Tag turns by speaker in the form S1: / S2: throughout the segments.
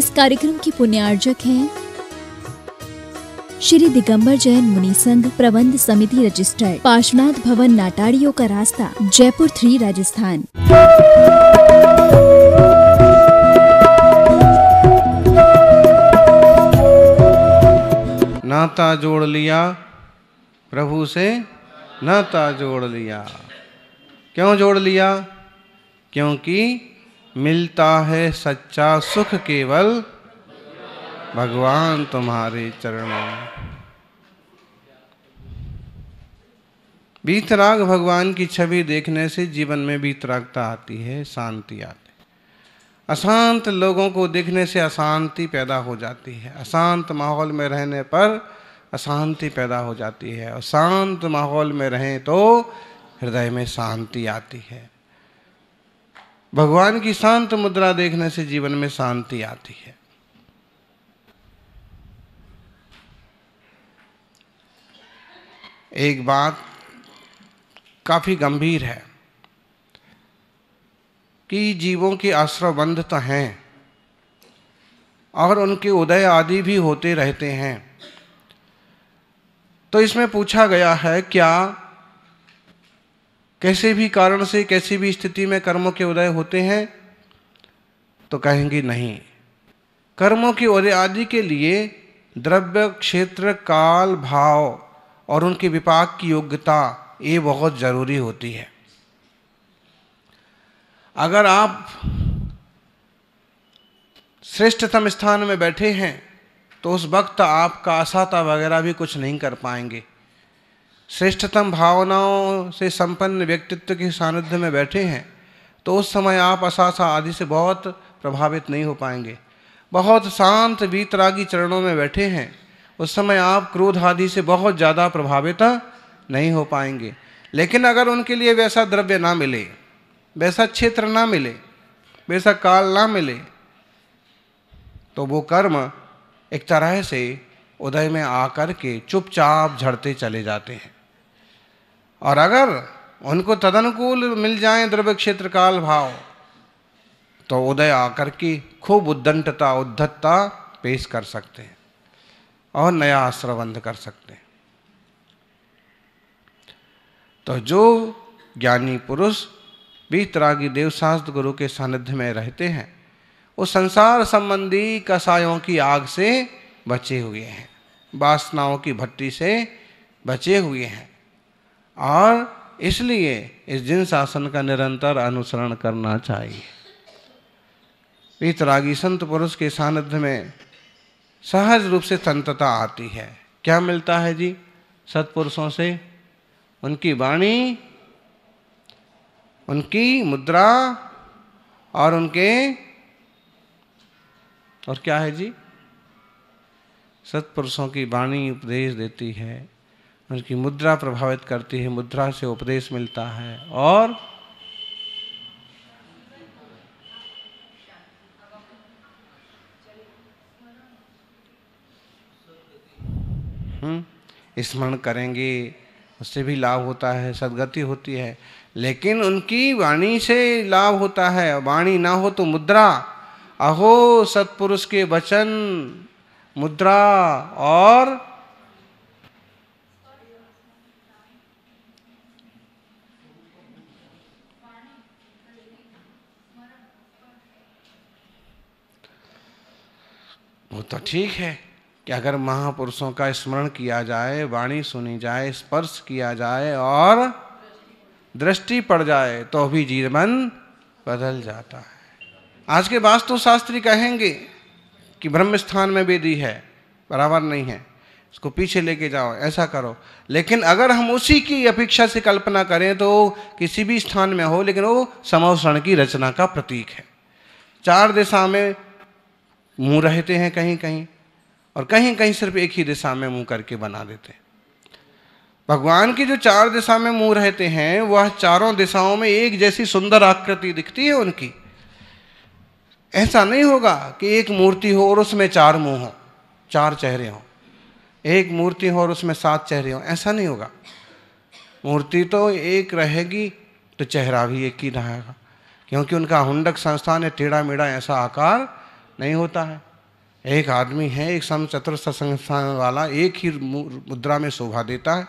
S1: इस कार्यक्रम की पुण्यार्जक हैं श्री दिगंबर जैन मुनि संघ प्रबंध समिति रजिस्टर पार्श्वनाथ भवन नाटारियों का रास्ता जयपुर थ्री राजस्थान नाता जोड़ लिया प्रभु से नाता जोड़ लिया क्यों जोड़ लिया क्योंकि मिलता है सच्चा सुख केवल भगवान तुम्हारे चरणों बीतराग भगवान की छवि देखने से जीवन में बीतरागता आती है शांति आती है अशांत लोगों को देखने से अशांति पैदा हो जाती है अशांत माहौल में रहने पर अशांति पैदा हो जाती है और शांत माहौल में रहें तो हृदय में शांति आती है भगवान की शांत मुद्रा देखने से जीवन में शांति आती है एक बात काफ़ी गंभीर है कि जीवों के आश्रवबंध तो हैं और उनके उदय आदि भी होते रहते हैं तो इसमें पूछा गया है क्या कैसे भी कारण से कैसी भी स्थिति में कर्मों के उदय होते हैं तो कहेंगे नहीं कर्मों के उदय आदि के लिए द्रव्य क्षेत्र काल भाव और उनके विपाक की योग्यता ये बहुत ज़रूरी होती है अगर आप श्रेष्ठतम स्थान में बैठे हैं तो उस वक्त आपका असाता वगैरह भी कुछ नहीं कर पाएंगे श्रेष्ठतम भावनाओं से संपन्न व्यक्तित्व के सानिध्य में बैठे हैं तो उस समय आप असासा आदि से बहुत प्रभावित नहीं हो पाएंगे बहुत शांत वीतरागी चरणों में बैठे हैं उस समय आप क्रोध आदि से बहुत ज़्यादा प्रभावित नहीं हो पाएंगे लेकिन अगर उनके लिए वैसा द्रव्य ना मिले वैसा क्षेत्र ना मिले वैसा काल ना मिले तो वो कर्म एक तरह से उदय में आकर के चुपचाप झड़ते चले जाते हैं और अगर उनको तदनुकूल मिल जाए द्रव्य क्षेत्र काल भाव तो उदय आकर की खूब उद्दंडता उद्धतता पेश कर सकते हैं और नया आश्रबंध कर सकते हैं तो जो ज्ञानी पुरुष भी बीतरागी देवशास्त्र गुरु के सानिध्य में रहते हैं वो संसार संबंधी कसायों की आग से बचे हुए हैं वासनाओं की भट्टी से बचे हुए हैं और इसलिए इस जिन शासन का निरंतर अनुसरण करना चाहिए वितरागी संत पुरुष के सानिध्य में सहज रूप से संतता आती है क्या मिलता है जी सत्पुरुषों से उनकी वाणी उनकी मुद्रा और उनके और क्या है जी सत्पुरुषों की वाणी उपदेश देती है उनकी मुद्रा प्रभावित करती है मुद्रा से उपदेश मिलता है और हम्म, स्मरण करेंगे उससे भी लाभ होता है सदगति होती है लेकिन उनकी वाणी से लाभ होता है वाणी ना हो तो मुद्रा अहो सत्पुरुष के वचन मुद्रा और वो तो ठीक है कि अगर महापुरुषों का स्मरण किया जाए वाणी सुनी जाए स्पर्श किया जाए और दृष्टि पड़ जाए तो भी जीवन बदल जाता है आज के वास्तु शास्त्री कहेंगे कि ब्रह्म स्थान में वेदी है बराबर नहीं है इसको पीछे लेके जाओ ऐसा करो लेकिन अगर हम उसी की अपेक्षा से कल्पना करें तो किसी भी स्थान में हो लेकिन वो समवसरण की रचना का प्रतीक है चार दिशा में मुंह रहते हैं कहीं कहीं और कहीं कहीं सिर्फ एक ही दिशा में मुंह करके बना देते हैं भगवान की जो चार दिशा में मुंह रहते हैं वह चारों दिशाओं में एक जैसी सुंदर आकृति दिखती है उनकी ऐसा नहीं होगा कि एक मूर्ति हो और उसमें चार मुंह हो चार चेहरे हों एक मूर्ति हो और उसमें सात चेहरे हों ऐसा नहीं होगा मूर्ति तो एक रहेगी तो चेहरा भी एक ही रहेगा क्योंकि उनका हुंडक संस्थान है टेढ़ा मेढ़ा ऐसा आकार नहीं होता है एक आदमी है एक सम चतुर्थ संस्थान वाला एक ही मुद्रा में शोभा देता है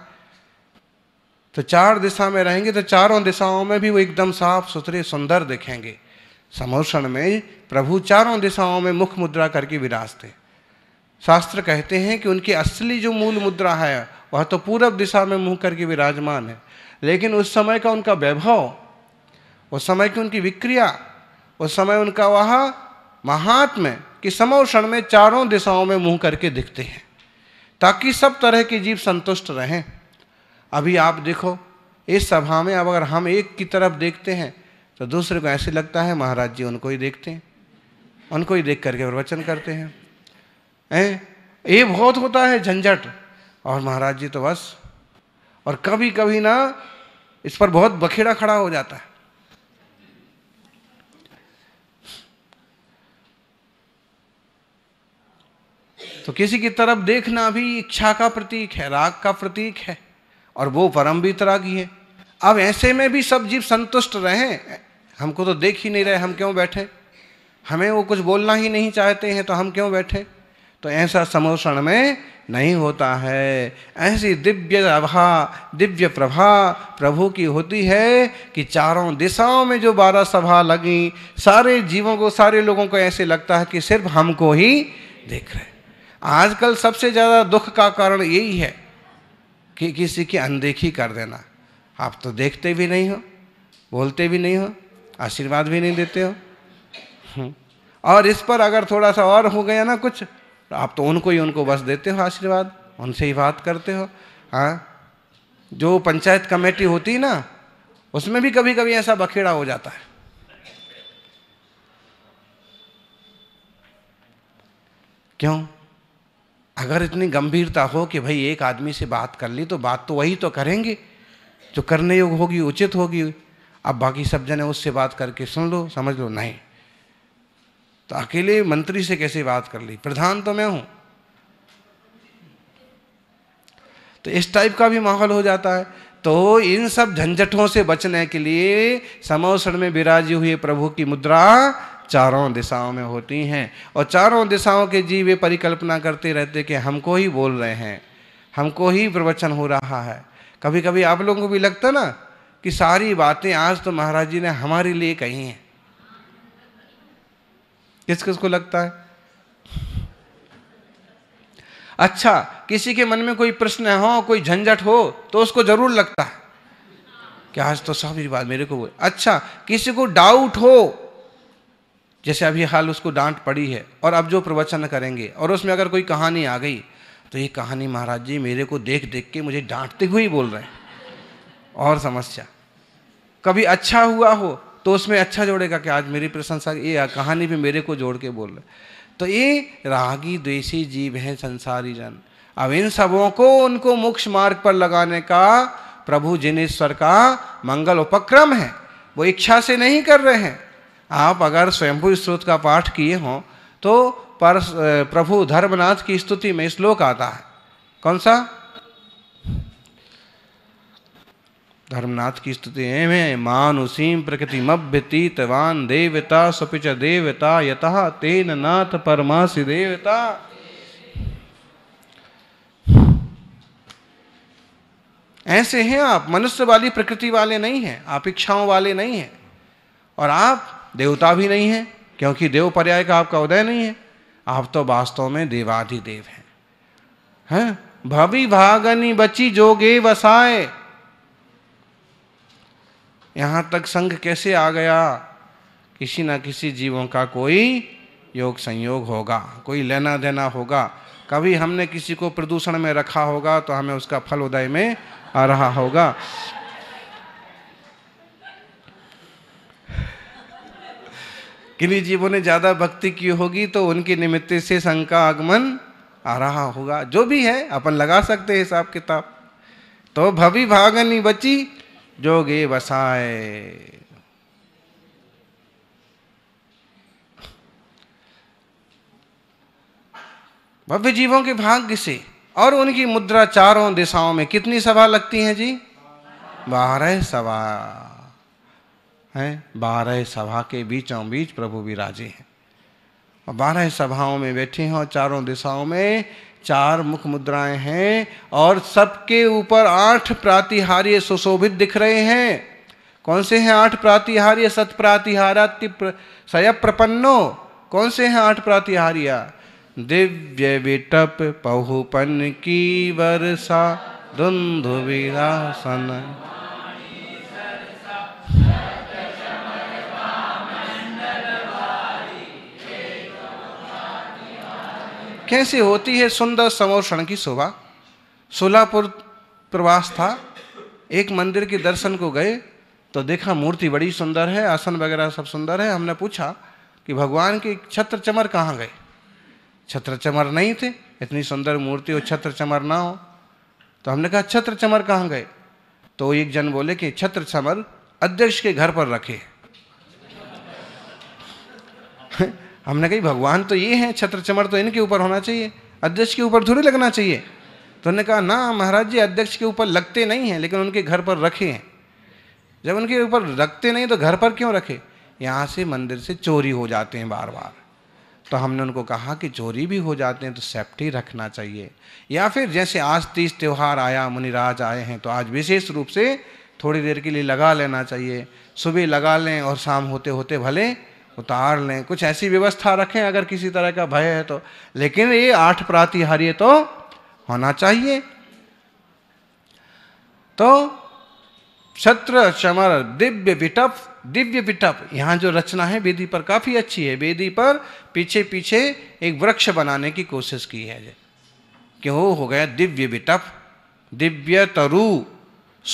S1: तो चार दिशा में रहेंगे तो चारों दिशाओं में भी वो एकदम साफ सुथरे सुंदर दिखेंगे समोषण में प्रभु चारों दिशाओं में मुख मुद्रा करके विराजते शास्त्र कहते हैं कि उनकी असली जो मूल मुद्रा है वह तो पूरब दिशा में मुंह करके विराजमान है लेकिन उस समय का उनका वैभव उस समय की उनकी विक्रिया उस समय उनका वह महात्म कि समोषण में चारों दिशाओं में मुंह करके दिखते हैं ताकि सब तरह के जीव संतुष्ट रहें अभी आप देखो इस सभा में अब अगर हम एक की तरफ देखते हैं तो दूसरे को ऐसे लगता है महाराज जी उनको ही देखते हैं उनको ही देख करके प्रवचन करते हैं ऐ ये बहुत होता है झंझट और महाराज जी तो बस और कभी कभी ना इस पर बहुत बखेड़ा खड़ा हो जाता है तो किसी की तरफ देखना भी इच्छा का प्रतीक है राग का प्रतीक है और वो परम वितरागी है अब ऐसे में भी सब जीव संतुष्ट रहें हमको तो देख ही नहीं रहे हम क्यों बैठे हमें वो कुछ बोलना ही नहीं चाहते हैं तो हम क्यों बैठे तो ऐसा समोषण में नहीं होता है ऐसी दिव्य अभा दिव्य प्रभा प्रभु की होती है कि चारों दिशाओं में जो बारह सभा लगी सारे जीवों को सारे लोगों को ऐसे लगता है कि सिर्फ हमको ही देख रहे आजकल सबसे ज़्यादा दुख का कारण यही है कि किसी की अनदेखी कर देना आप तो देखते भी नहीं हो बोलते भी नहीं हो आशीर्वाद भी नहीं देते हो हम्म। और इस पर अगर थोड़ा सा और हो गया ना कुछ तो आप तो उनको ही उनको बस देते हो आशीर्वाद उनसे ही बात करते हो हाँ जो पंचायत कमेटी होती ना उसमें भी कभी कभी ऐसा बखेड़ा हो जाता है क्यों अगर इतनी गंभीरता हो कि भाई एक आदमी से बात कर ली तो बात तो वही तो करेंगे जो करने योग होगी उचित होगी अब बाकी सब जने उससे बात करके सुन लो समझ लो नहीं तो अकेले मंत्री से कैसे बात कर ली प्रधान तो मैं हूं तो इस टाइप का भी माहौल हो जाता है तो इन सब झंझटों से बचने के लिए समोसण में विराजी हुए प्रभु की मुद्रा चारों दिशाओं में होती हैं और चारों दिशाओं के जीव ये परिकल्पना करते रहते कि हमको ही बोल रहे हैं हमको ही प्रवचन हो रहा है कभी कभी आप लोगों को भी लगता ना कि सारी बातें आज तो महाराज जी ने हमारे लिए कही हैं किस किस को लगता है अच्छा किसी के मन में कोई प्रश्न हो कोई झंझट हो तो उसको जरूर लगता है कि आज तो सब बात मेरे को अच्छा किसी को डाउट हो जैसे अभी हाल उसको डांट पड़ी है और अब जो प्रवचन करेंगे और उसमें अगर कोई कहानी आ गई तो ये कहानी महाराज जी मेरे को देख देख के मुझे डांटते हुए ही बोल रहे हैं और समस्या कभी अच्छा हुआ हो तो उसमें अच्छा जोड़ेगा कि आज मेरी प्रशंसा ये कहानी भी मेरे को जोड़ के बोल रहे तो ये रागी द्वेषी जीव हैं संसारी जन अब इन सबों को उनको मोक्ष मार्ग पर लगाने का प्रभु जिनेश्वर का मंगल उपक्रम है वो इच्छा से नहीं कर रहे हैं आप अगर स्वयंभू स्त्रोत का पाठ किए हों तो पर प्रभु धर्मनाथ की स्तुति में श्लोक आता है कौन सा धर्मनाथ की स्तुति में मानुषीम प्रकृतिमभ्यतीतवान देवता स्वपिच देवता यतः तेन नाथ परमासि देवता ऐसे हैं आप मनुष्य वाली प्रकृति वाले नहीं हैं आप इच्छाओं वाले नहीं हैं और आप देवता भी नहीं है क्योंकि देव पर्याय का आपका उदय नहीं है आप तो वास्तव में देवाधिदेव हैं हैं भवि भागनी बची जोगे वसाए यहां तक संघ कैसे आ गया किसी ना किसी जीवों का कोई योग संयोग होगा कोई लेना देना होगा कभी हमने किसी को प्रदूषण में रखा होगा तो हमें उसका फल उदय में आ रहा होगा किन्हीं जीवों ने ज़्यादा भक्ति की होगी तो उनके निमित्त से संघ का आगमन आ रहा होगा जो भी है अपन लगा सकते हैं हिसाब किताब तो भवि भागनी बची जोगे बसाए भव्य जीवों के भाग्य से और उनकी मुद्रा चारों दिशाओं में कितनी सभा लगती है जी बारह सभा हैं बारह सभा के बीचों बीच प्रभु भी राजे हैं और बारह सभाओं में बैठे हैं और चारों दिशाओं में चार मुख मुद्राएं हैं और सबके ऊपर आठ प्रातिहार्य सुशोभित दिख रहे हैं कौन से हैं आठ प्रातिहार्य सत तिप्र सय प्रपन्नो कौन से हैं आठ प्रातिहारिया दिव्य विटप पहुपन की वर्षा धुंधु विरासन कैसे होती है सुंदर समोषण की शोभा सोलापुर प्रवास था एक मंदिर के दर्शन को गए तो देखा मूर्ति बड़ी सुंदर है आसन वगैरह सब सुंदर है हमने पूछा कि भगवान के छत्र चमर कहाँ गए छत्र चमर नहीं थे इतनी सुंदर मूर्ति हो छत्र चमर ना हो तो हमने कहा छत्र चमर कहाँ गए तो एक जन बोले कि छत्र चमर अध्यक्ष के घर पर रखे हमने कही भगवान तो ये हैं छत्र चमर तो इनके ऊपर होना चाहिए अध्यक्ष के ऊपर थोड़ी लगना चाहिए तो उन्होंने कहा ना महाराज जी अध्यक्ष के ऊपर लगते नहीं हैं लेकिन उनके घर पर रखे हैं जब उनके ऊपर रखते नहीं तो घर पर क्यों रखे यहाँ से मंदिर से चोरी हो जाते हैं बार बार तो हमने उनको कहा कि चोरी भी हो जाते हैं तो सेफ्टी रखना चाहिए या फिर जैसे आज तीज त्यौहार आया मुनिराज आए हैं तो आज विशेष रूप से थोड़ी देर के लिए लगा लेना चाहिए सुबह लगा लें और शाम होते होते भले उतार लें कुछ ऐसी व्यवस्था रखें अगर किसी तरह का भय है तो लेकिन ये आठ प्रातिहार्य तो होना चाहिए तो छत्र चमर दिव्य विटप दिव्य विटप यहाँ जो रचना है वेदी पर काफ़ी अच्छी है वेदी पर पीछे पीछे एक वृक्ष बनाने की कोशिश की है कि वो हो गया दिव्य विटप दिव्य तरु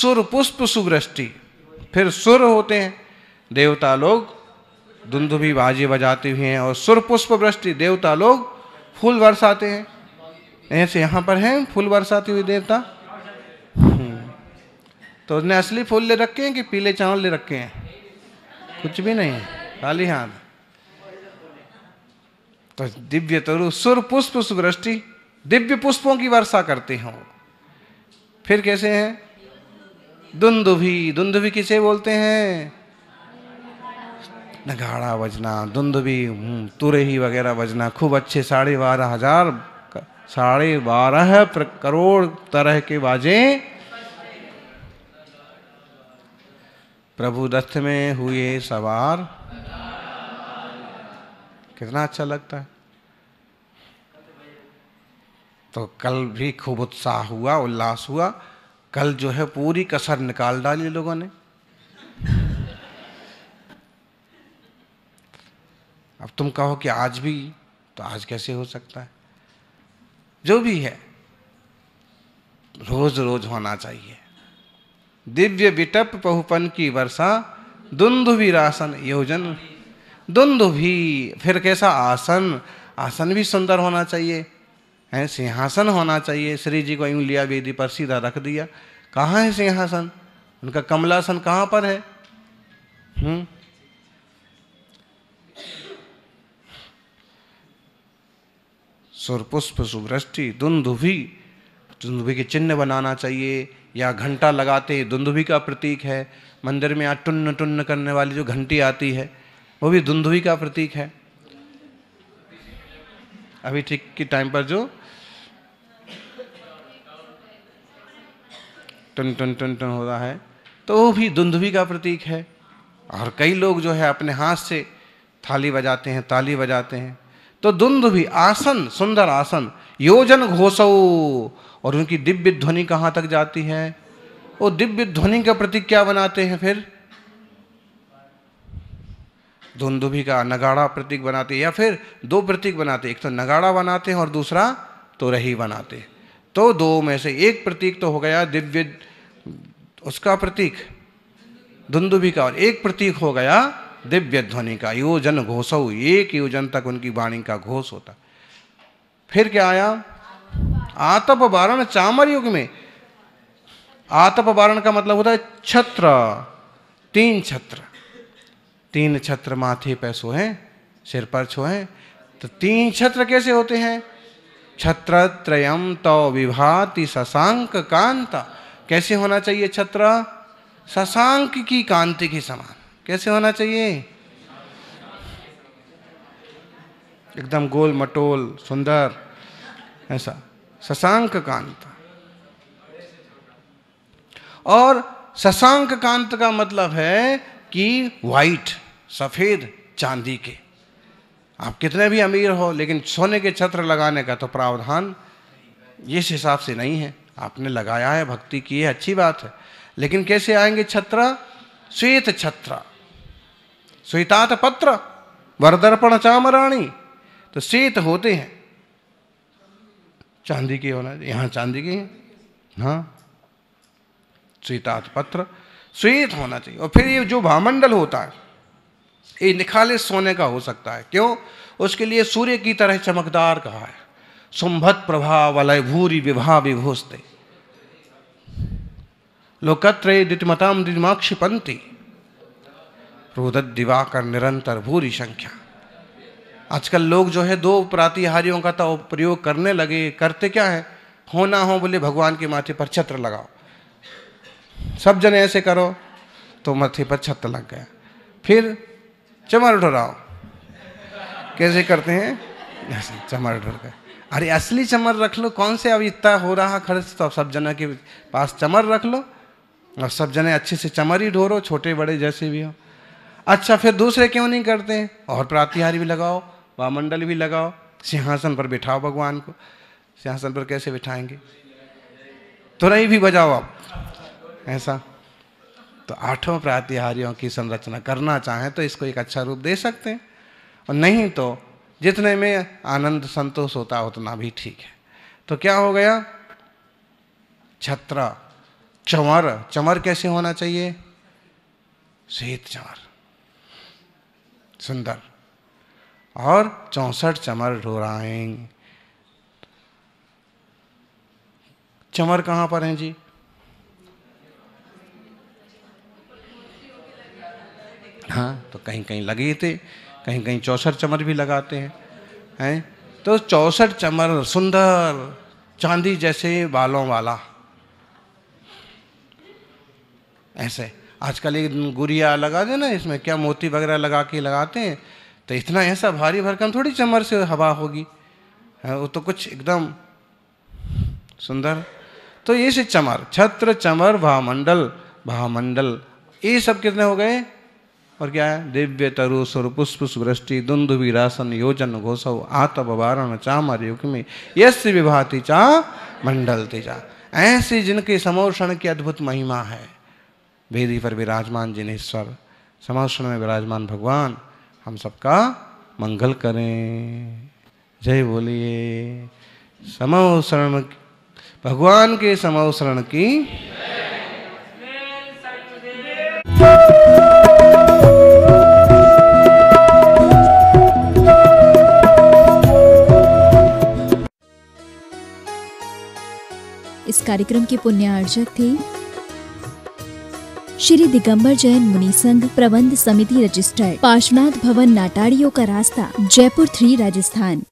S1: सुर पुष्प सुवृष्टि फिर सुर होते हैं देवता लोग धुंधुभी बाजे बजाते हुए हैं और पुष्प वृष्टि देवता लोग फूल बरसाते हैं ऐसे यहाँ पर हैं फूल बरसाते हुए देवता हम्म। तो उसने असली फूल ले रखे हैं कि पीले चावल ले रखे हैं कुछ भी नहीं है खाली हाथ तो दिव्य तरु सुर पुष्प सुवृष्टि दिव्य पुष्पों की वर्षा करते हैं फिर कैसे हैं दुंदुभी दुंदुभी किसे बोलते हैं नगाड़ा बजना धुंधवी हम्म, तुरही वगैरह बजना खूब अच्छे साढ़े बारह हजार साढ़े बारह करोड़ तरह के बाजे प्रभु रथ में हुए सवार कितना अच्छा लगता है तो कल भी खूब उत्साह हुआ उल्लास हुआ कल जो है पूरी कसर निकाल डाली लोगों ने अब तुम कहो कि आज भी तो आज कैसे हो सकता है जो भी है रोज रोज होना चाहिए दिव्य विटप पहुपन की वर्षा भी रासन योजन भी फिर कैसा आसन आसन भी सुंदर होना चाहिए है सिंहासन होना चाहिए श्री जी को यूँ लिया वेदी पर सीधा रख दिया कहाँ है सिंहासन उनका कमलासन कहाँ पर है हुँ? हम्म? सुरपुष्प सुवृष्टि धुंधु भी के चिन्ह बनाना चाहिए या घंटा लगाते धुंधुभी का प्रतीक है मंदिर में अटुन्न टुन्न टुन्न करने वाली जो घंटी आती है वो भी धुंधुवी का प्रतीक है अभी ठीक के टाइम पर जो टन टन टन टन हो रहा है तो वो भी धुंधुवी का प्रतीक है और कई लोग जो है अपने हाथ से थाली बजाते हैं ताली बजाते हैं तो भी आसन सुंदर आसन योजन घोषो और उनकी दिव्य ध्वनि कहाँ तक जाती है वो दिव्य ध्वनि का प्रतीक क्या बनाते हैं फिर धुंधुभी का नगाड़ा प्रतीक बनाते या फिर दो प्रतीक बनाते एक तो नगाड़ा बनाते हैं और दूसरा तो रही बनाते तो दो में से एक प्रतीक तो हो गया दिव्य उसका प्रतीक धुंधुभी का और एक प्रतीक हो गया दिव्य ध्वनि का योजन घोषौ एक योजन तक उनकी वाणी का घोष होता फिर क्या आया आतप वारण चामर युग में आतप वारण का मतलब होता है छत्र तीन छत्र तीन छत्र माथे पे सो हैं सिर पर छो हैं तो तीन छत्र कैसे होते हैं छत्र त्रयम तो विभाति शशांक कांता कैसे होना चाहिए छत्र शशांक की कांति के समान कैसे होना चाहिए एकदम गोल मटोल सुंदर ऐसा शशांक कांत और शशांक कांत का मतलब है कि वाइट सफेद चांदी के आप कितने भी अमीर हो लेकिन सोने के छत्र लगाने का तो प्रावधान इस हिसाब से नहीं है आपने लगाया है भक्ति की है अच्छी बात है लेकिन कैसे आएंगे छत्र श्वेत छत्र स्वीतात पत्र वरदर्पण चामराणी तो शीत होते हैं चांदी के होना यहाँ चांदी के हाँ स्वीतात पत्र श्वेत होना चाहिए और फिर ये जो भामंडल होता है ये निखाले सोने का हो सकता है क्यों उसके लिए सूर्य की तरह चमकदार कहा है सुम्भत प्रभाव वलय भूरी विभा विभोस्ते लोकत्र दिटमताम दिमाक्षिपंती रुदत दिवाकर निरंतर भूरी संख्या आजकल लोग जो है दो प्रातिहारियों का तो प्रयोग करने लगे करते क्या है हो ना हो बोले भगवान के माथे पर छत्र लगाओ सब जने ऐसे करो तो माथे पर छत्र लग गया फिर चमर ढोराओ कैसे करते हैं ऐसे चमर ढोर गए अरे असली चमर रख लो कौन से अब इतना हो रहा खर्च तो अब सब जने के पास चमर रख लो और सब जने अच्छे से चमर ही ढोरो छोटे बड़े जैसे भी हो अच्छा फिर दूसरे क्यों नहीं करते हैं और प्रातिहारी भी लगाओ वामंडल भी लगाओ सिंहासन पर बिठाओ भगवान को सिंहासन पर कैसे बिठाएंगे तो नहीं भी बजाओ आप ऐसा तो आठों प्रातिहारियों की संरचना करना चाहें तो इसको एक अच्छा रूप दे सकते हैं और नहीं तो जितने में आनंद संतोष होता उतना भी ठीक है तो क्या हो गया छत्रा चमर चमर कैसे होना चाहिए श्वेत चमर सुंदर और चौंसठ चमर ढोराएं चमर कहाँ पर हैं जी हाँ तो कहीं कहीं लगे थे कहीं कहीं चौसठ चमर भी लगाते हैं हैं तो चौसठ चमर सुंदर चांदी जैसे बालों वाला ऐसे आजकल एक गुड़िया लगा देना इसमें क्या मोती वगैरह लगा के लगाते हैं तो इतना ऐसा भारी भरकम थोड़ी चमर से हवा होगी हाँ, वो तो कुछ एकदम सुंदर तो ये से चमर छत्र चमर भामंडल भामंडल ये सब कितने हो गए और क्या है दिव्य तरु सुर पुष्प सुवृष्टि दुंदु विरासन योजन घोषव आतप वारण चामर युग में यश विभाति चा मंडल तेजा ऐसे जिनके समोषण की अद्भुत महिमा है वेदी पर विराजमान जिनेश्वर समासन में विराजमान भगवान हम सबका मंगल करें जय बोलिए समव भगवान के समव की इस कार्यक्रम के पुण्य आर्जक थे श्री दिगंबर जैन मुनि संघ प्रबंध समिति रजिस्टर्ड पार्श्वनाथ भवन नाटाड़ियों का रास्ता जयपुर थ्री राजस्थान